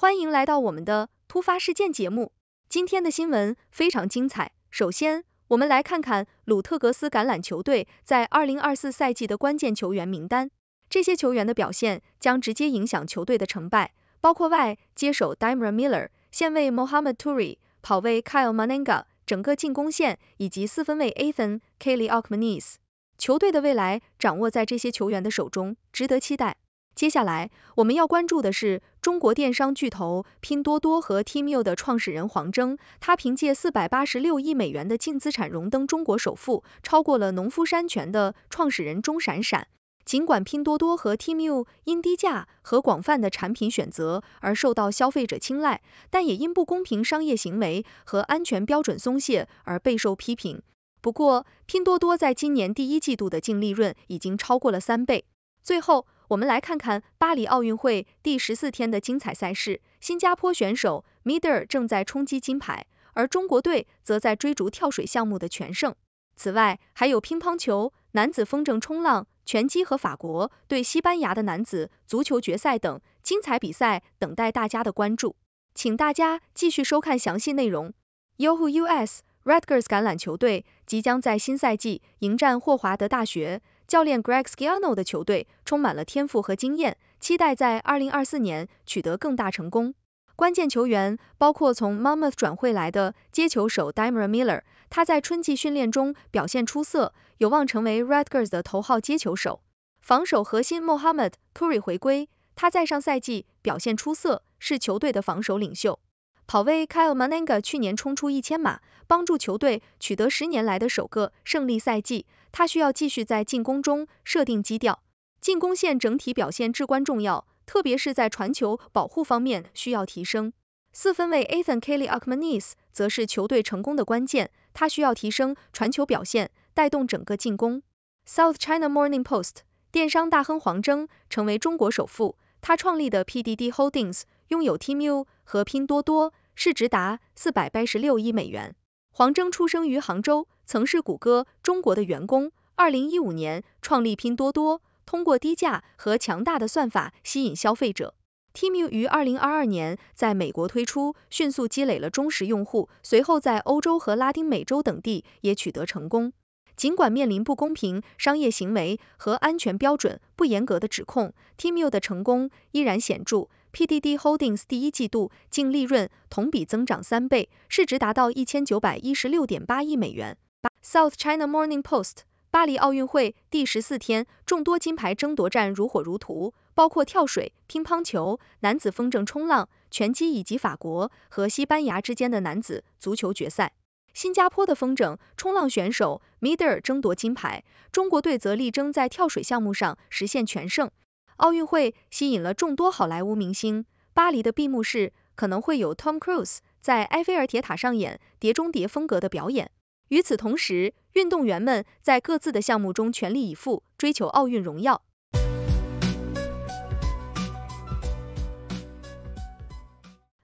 欢迎来到我们的突发事件节目。今天的新闻非常精彩。首先，我们来看看鲁特格斯橄榄球队在二零二四赛季的关键球员名单。这些球员的表现将直接影响球队的成败，包括外接手 d a i m n r Miller、现位 Mohamed Turi、跑位 Kyle Mananga、整个进攻线以及四分卫 Athen k e l l y Okmanis。球队的未来掌握在这些球员的手中，值得期待。接下来我们要关注的是中国电商巨头拼多多和 Tmall 的创始人黄峥，他凭借四百八十六亿美元的净资产荣登中国首富，超过了农夫山泉的创始人钟闪闪。尽管拼多多和 Tmall 因低价和广泛的产品选择而受到消费者青睐，但也因不公平商业行为和安全标准松懈而备受批评。不过，拼多多在今年第一季度的净利润已经超过了三倍。最后。我们来看看巴黎奥运会第十四天的精彩赛事。新加坡选手米德尔正在冲击金牌，而中国队则在追逐跳水项目的全胜。此外，还有乒乓球、男子风筝冲浪、拳击和法国对西班牙的男子足球决赛等精彩比赛等待大家的关注。请大家继续收看详细内容。Yahoo US Redgers 橄榄球队即将在新赛季迎战霍华德大学。教练 Greg s c i a n o 的球队充满了天赋和经验，期待在2024年取得更大成功。关键球员包括从 Mammoth 转会来的接球手 d i m r Miller，他在春季训练中表现出色，有望成为 Redgers 的头号接球手。防守核心 Mohammed Curry 回归，他在上赛季表现出色，是球队的防守领袖。跑位 Kyle Mananga 去年冲出一千码，帮助球队取得十年来的首个胜利赛季。他需要继续在进攻中设定基调，进攻线整体表现至关重要，特别是在传球保护方面需要提升。四分卫 a t h a n Kelly Okmanis 则是球队成功的关键，他需要提升传球表现，带动整个进攻。South China Morning Post 电商大亨黄峥成为中国首富，他创立的 PDD Holdings 拥有 t m u 和拼多多，市值达四百八十六亿美元。黄峥出生于杭州，曾是谷歌中国的员工。2015年创立拼多多，通过低价和强大的算法吸引消费者。t i m t 于2022年在美国推出，迅速积累了忠实用户，随后在欧洲和拉丁美洲等地也取得成功。尽管面临不公平商业行为和安全标准不严格的指控 t i m t 的成功依然显著。PDD Holdings 第一季度净利润同比增长三倍，市值达到一千九百一十六点八亿美元。South China Morning Post：巴黎奥运会第十四天，众多金牌争夺战如火如荼，包括跳水、乒乓球、男子风筝冲浪、拳击以及法国和西班牙之间的男子足球决赛。新加坡的风筝冲浪选手米德尔争夺金牌，中国队则力争在跳水项目上实现全胜。奥运会吸引了众多好莱坞明星。巴黎的闭幕式可能会有 Tom Cruise 在埃菲尔铁塔上演《碟中谍》风格的表演。与此同时，运动员们在各自的项目中全力以赴，追求奥运荣耀。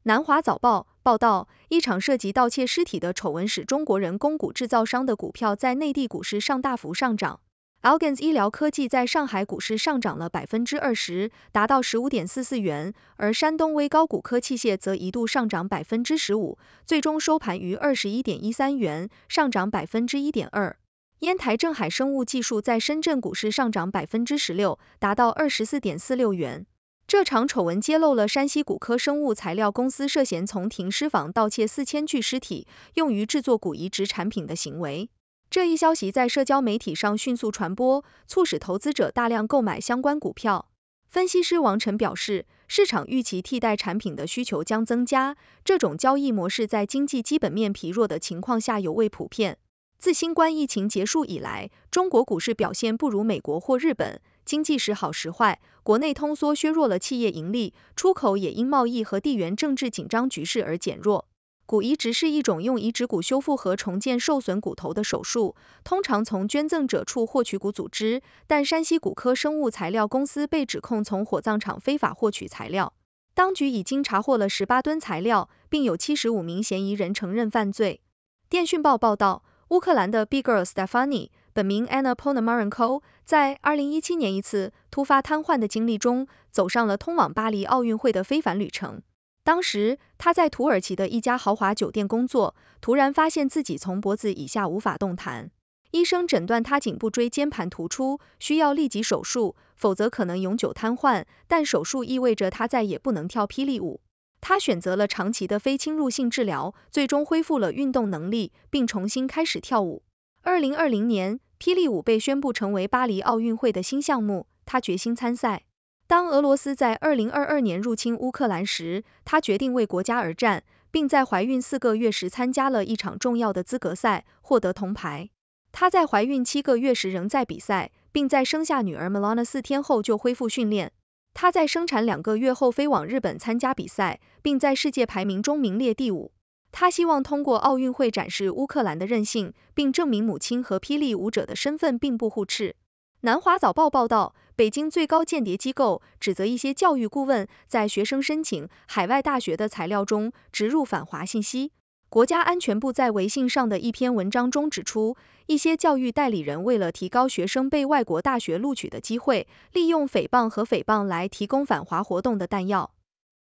南华早报报道，一场涉及盗窃尸体的丑闻使中国人工骨制造商的股票在内地股市上大幅上涨。Algens 医疗科技在上海股市上涨了百分之二十，达到十五点四四元；而山东威高骨科器械则一度上涨百分之十五，最终收盘于二十一点一三元，上涨百分之一点二。烟台正海生物技术在深圳股市上涨百分之十六，达到二十四点四六元。这场丑闻揭露了山西骨科生物材料公司涉嫌从停尸房盗窃四千具尸体，用于制作骨移植产品的行为。这一消息在社交媒体上迅速传播，促使投资者大量购买相关股票。分析师王晨表示，市场预期替代产品的需求将增加，这种交易模式在经济基本面疲弱的情况下尤为普遍。自新冠疫情结束以来，中国股市表现不如美国或日本，经济时好时坏，国内通缩削弱了企业盈利，出口也因贸易和地缘政治紧张局势而减弱。骨移植是一种用移植骨修复和重建受损骨头的手术，通常从捐赠者处获取骨组织。但山西骨科生物材料公司被指控从火葬场非法获取材料，当局已经查获了十八吨材料，并有七十五名嫌疑人承认犯罪。电讯报报道，乌克兰的 B-girl i g Stefani，本名 Anna Ponomarenko，在二零一七年一次突发瘫痪的经历中，走上了通往巴黎奥运会的非凡旅程。当时他在土耳其的一家豪华酒店工作，突然发现自己从脖子以下无法动弹。医生诊断他颈部椎间盘突出，需要立即手术，否则可能永久瘫痪。但手术意味着他再也不能跳霹雳舞。他选择了长期的非侵入性治疗，最终恢复了运动能力，并重新开始跳舞。二零二零年，霹雳舞被宣布成为巴黎奥运会的新项目，他决心参赛。当俄罗斯在二零二二年入侵乌克兰时，她决定为国家而战，并在怀孕四个月时参加了一场重要的资格赛，获得铜牌。她在怀孕七个月时仍在比赛，并在生下女儿 Melana 四天后就恢复训练。她在生产两个月后飞往日本参加比赛，并在世界排名中名列第五。她希望通过奥运会展示乌克兰的韧性，并证明母亲和霹雳舞者的身份并不互斥。南华早报报道。北京最高间谍机构指责一些教育顾问在学生申请海外大学的材料中植入反华信息。国家安全部在微信上的一篇文章中指出，一些教育代理人为了提高学生被外国大学录取的机会，利用诽谤和诽谤来提供反华活动的弹药。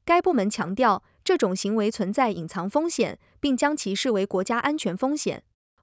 该部门强调，这种行为存在隐藏风险，并将其视为国家安全风险。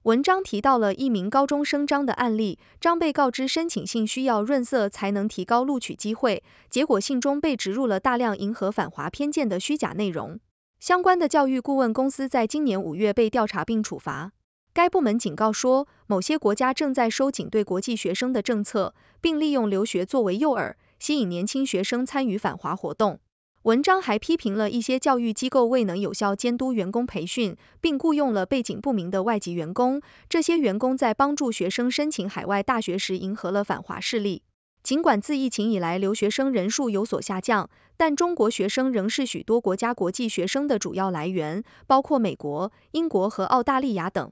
文章提到了一名高中生张的案例，张被告知申请信需要润色才能提高录取机会，结果信中被植入了大量迎合反华偏见的虚假内容。相关的教育顾问公司在今年五月被调查并处罚。该部门警告说，某些国家正在收紧对国际学生的政策，并利用留学作为诱饵，吸引年轻学生参与反华活动。文章还批评了一些教育机构未能有效监督员工培训，并雇佣了背景不明的外籍员工。这些员工在帮助学生申请海外大学时迎合了反华势力。尽管自疫情以来留学生人数有所下降，但中国学生仍是许多国家国际学生的主要来源，包括美国、英国和澳大利亚等。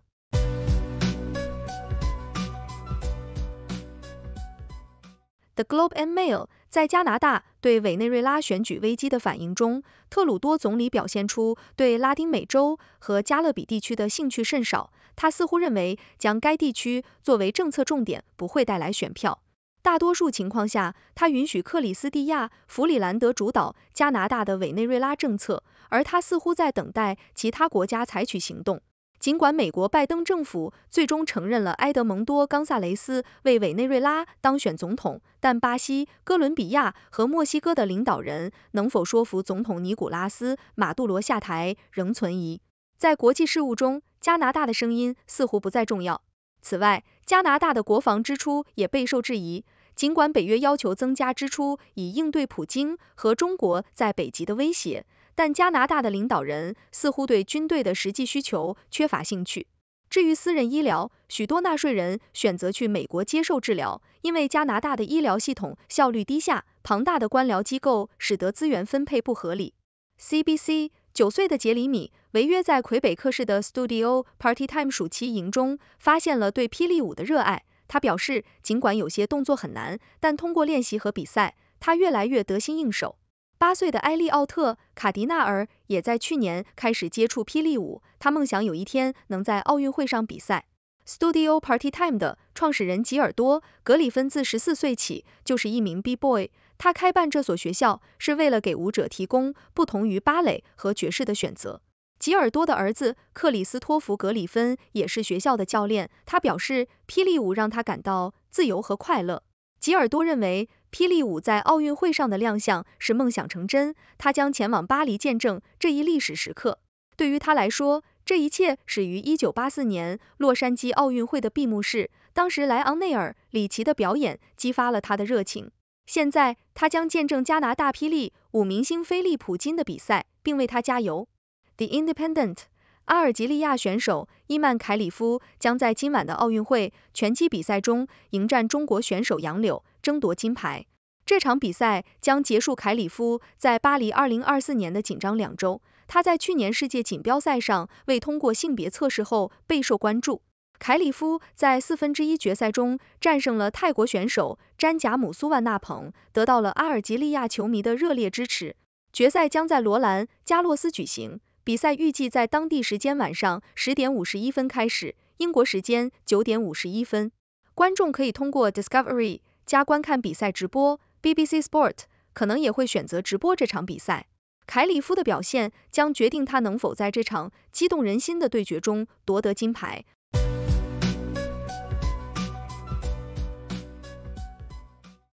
The Globe and Mail 在加拿大对委内瑞拉选举危机的反应中，特鲁多总理表现出对拉丁美洲和加勒比地区的兴趣甚少。他似乎认为将该地区作为政策重点不会带来选票。大多数情况下，他允许克里斯蒂亚·弗里兰德主导加拿大的委内瑞拉政策，而他似乎在等待其他国家采取行动。尽管美国拜登政府最终承认了埃德蒙多·冈萨雷斯为委内瑞拉当选总统，但巴西、哥伦比亚和墨西哥的领导人能否说服总统尼古拉斯·马杜罗下台仍存疑。在国际事务中，加拿大的声音似乎不再重要。此外，加拿大的国防支出也备受质疑，尽管北约要求增加支出以应对普京和中国在北极的威胁。但加拿大的领导人似乎对军队的实际需求缺乏兴趣。至于私人医疗，许多纳税人选择去美国接受治疗，因为加拿大的医疗系统效率低下，庞大的官僚机构使得资源分配不合理。CBC。九岁的杰里米·违约在魁北克市的 Studio Party Time 暑期营中发现了对霹雳舞的热爱。他表示，尽管有些动作很难，但通过练习和比赛，他越来越得心应手。八岁的埃利奥特·卡迪纳尔也在去年开始接触霹雳舞，他梦想有一天能在奥运会上比赛。Studio Party Time 的创始人吉尔多·格里芬自十四岁起就是一名 B-boy，他开办这所学校是为了给舞者提供不同于芭蕾和爵士的选择。吉尔多的儿子克里斯托弗·格里芬也是学校的教练，他表示，霹雳舞让他感到自由和快乐。吉尔多认为。霹雳舞在奥运会上的亮相是梦想成真，他将前往巴黎见证这一历史时刻。对于他来说，这一切始于一九八四年洛杉矶奥运会的闭幕式，当时莱昂内尔·里奇的表演激发了他的热情。现在，他将见证加拿大霹雳舞明星菲利普金的比赛，并为他加油。The Independent。阿尔及利亚选手伊曼凯里夫将在今晚的奥运会拳击比赛中迎战中国选手杨柳，争夺金牌。这场比赛将结束凯里夫在巴黎2024年的紧张两周。他在去年世界锦标赛上未通过性别测试后备受关注。凯里夫在四分之一决赛中战胜了泰国选手詹贾姆苏万纳蓬，得到了阿尔及利亚球迷的热烈支持。决赛将在罗兰加洛斯举行。比赛预计在当地时间晚上十点五十一分开始，英国时间九点五十一分。观众可以通过 Discovery 加观看比赛直播，BBC Sport 可能也会选择直播这场比赛。凯里夫的表现将决定他能否在这场激动人心的对决中夺得金牌。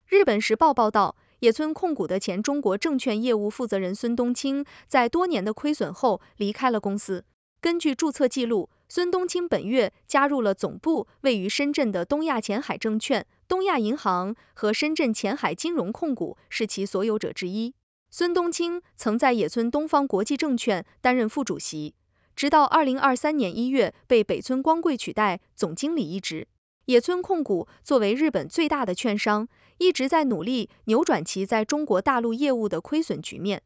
日本时报报道。野村控股的前中国证券业务负责人孙冬青，在多年的亏损后离开了公司。根据注册记录，孙冬青本月加入了总部位于深圳的东亚前海证券。东亚银行和深圳前海金融控股是其所有者之一。孙冬青曾在野村东方国际证券担任副主席，直到二零二三年一月被北村光贵取代总经理一职。野村控股作为日本最大的券商。一直在努力扭转其在中国大陆业务的亏损局面。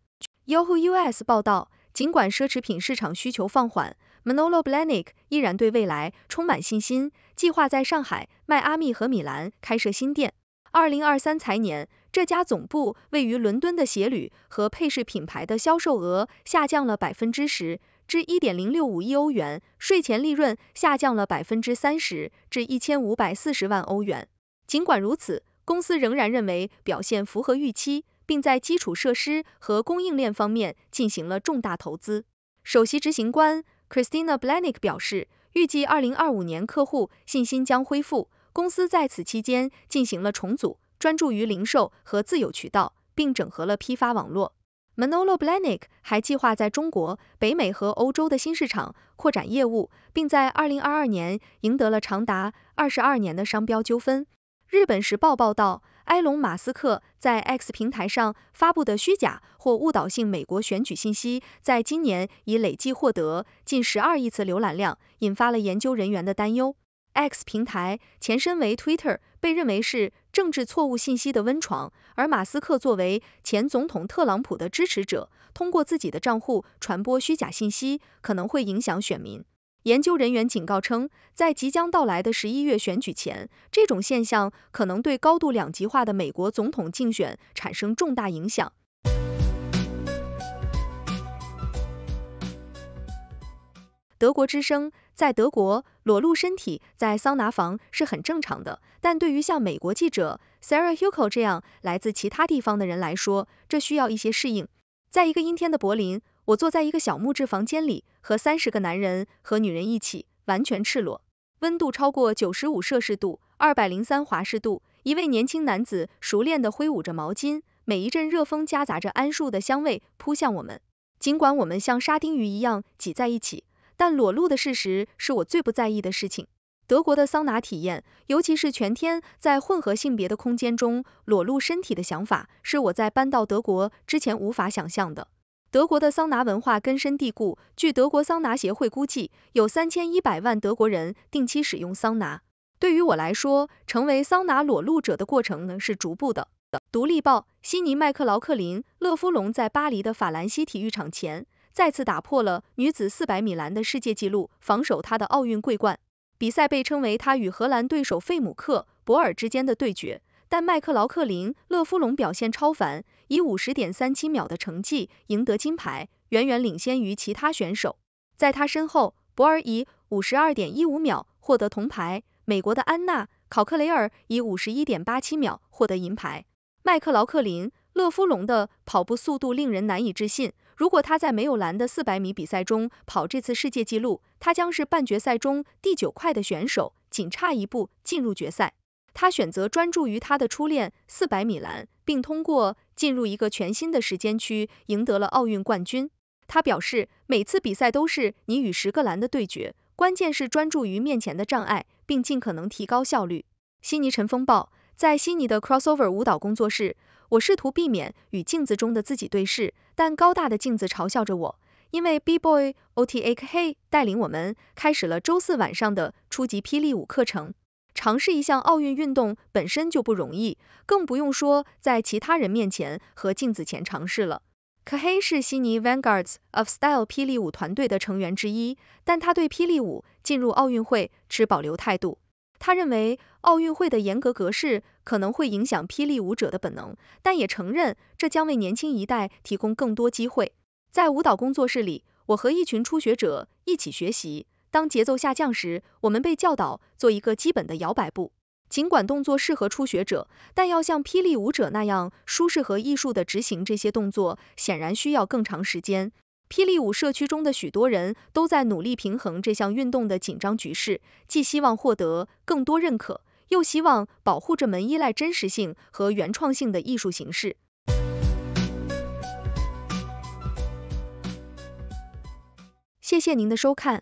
Yahoo US 报道，尽管奢侈品市场需求放缓 m o n o l o b l a n i c 依然对未来充满信心，计划在上海、迈阿密和米兰开设新店。二零二三财年，这家总部位于伦敦的鞋履和配饰品牌的销售额下降了百分之十，至一点零六五亿欧元，税前利润下降了百分之三十，至一千五百四十万欧元。尽管如此，公司仍然认为表现符合预期，并在基础设施和供应链方面进行了重大投资。首席执行官 c h r i s t i n a b l a n i k 表示，预计二零二五年客户信心将恢复。公司在此期间进行了重组，专注于零售和自有渠道，并整合了批发网络。Manolo b l a n i k 还计划在中国、北美和欧洲的新市场扩展业务，并在二零二二年赢得了长达二十二年的商标纠纷。日本时报报道，埃隆·马斯克在 X 平台上发布的虚假或误导性美国选举信息，在今年已累计获得近十二亿次浏览量，引发了研究人员的担忧。X 平台前身为 Twitter，被认为是政治错误信息的温床，而马斯克作为前总统特朗普的支持者，通过自己的账户传播虚假信息，可能会影响选民。研究人员警告称，在即将到来的十一月选举前，这种现象可能对高度两极化的美国总统竞选产生重大影响。德国之声在德国，裸露身体在桑拿房是很正常的，但对于像美国记者 Sarah h u g o 这样来自其他地方的人来说，这需要一些适应。在一个阴天的柏林。我坐在一个小木质房间里，和三十个男人和女人一起，完全赤裸，温度超过九十五摄氏度，二百零三华氏度。一位年轻男子熟练地挥舞着毛巾，每一阵热风夹杂着桉树的香味扑向我们。尽管我们像沙丁鱼一样挤在一起，但裸露的事实是我最不在意的事情。德国的桑拿体验，尤其是全天在混合性别的空间中裸露身体的想法，是我在搬到德国之前无法想象的。德国的桑拿文化根深蒂固，据德国桑拿协会估计，有三千一百万德国人定期使用桑拿。对于我来说，成为桑拿裸露者的过程呢是逐步的。《独立报》悉尼麦克劳克林勒夫隆在巴黎的法兰西体育场前再次打破了女子四百米栏的世界纪录，防守他的奥运桂冠。比赛被称为他与荷兰对手费姆克博尔之间的对决，但麦克劳克林勒夫隆表现超凡。以五十点三七秒的成绩赢得金牌，远远领先于其他选手。在他身后，博尔以五十二点一五秒获得铜牌。美国的安娜·考克雷尔以五十一点八七秒获得银牌。麦克劳克林·勒夫隆的跑步速度令人难以置信。如果他在没有蓝的四百米比赛中跑这次世界纪录，他将是半决赛中第九快的选手，仅差一步进入决赛。他选择专注于他的初恋四百米栏，并通过。进入一个全新的时间区，赢得了奥运冠军。他表示，每次比赛都是你与十个男的对决，关键是专注于面前的障碍，并尽可能提高效率。悉尼尘风报在悉尼的 crossover 舞蹈工作室，我试图避免与镜子中的自己对视，但高大的镜子嘲笑着我。因为 B boy O T A K 带领我们开始了周四晚上的初级霹雳舞课程。尝试一项奥运运动本身就不容易，更不用说在其他人面前和镜子前尝试了。科黑是悉尼 Vanguards of Style 霹雳舞团队的成员之一，但他对霹雳舞进入奥运会持保留态度。他认为奥运会的严格格式可能会影响霹雳舞者的本能，但也承认这将为年轻一代提供更多机会。在舞蹈工作室里，我和一群初学者一起学习。当节奏下降时，我们被教导做一个基本的摇摆步。尽管动作适合初学者，但要像霹雳舞者那样舒适和艺术的执行这些动作，显然需要更长时间。霹雳舞社区中的许多人都在努力平衡这项运动的紧张局势，既希望获得更多认可，又希望保护这门依赖真实性和原创性的艺术形式。谢谢您的收看。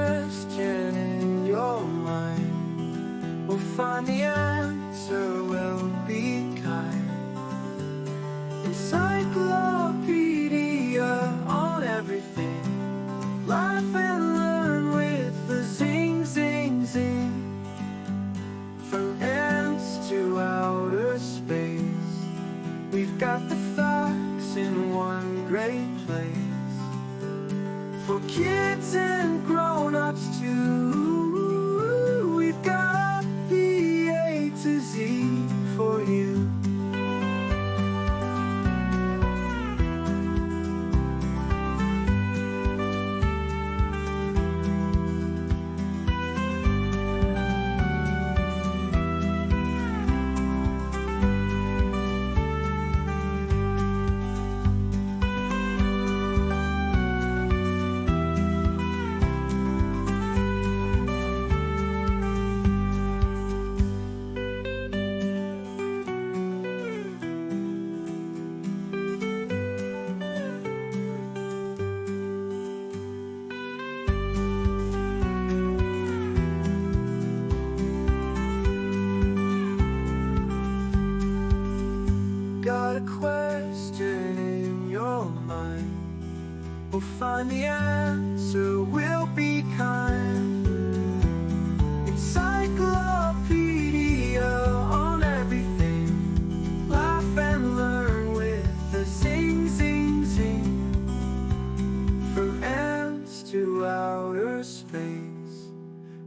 for you.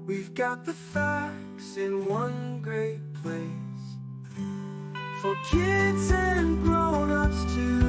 We've got the facts in one great place For kids and grown-ups too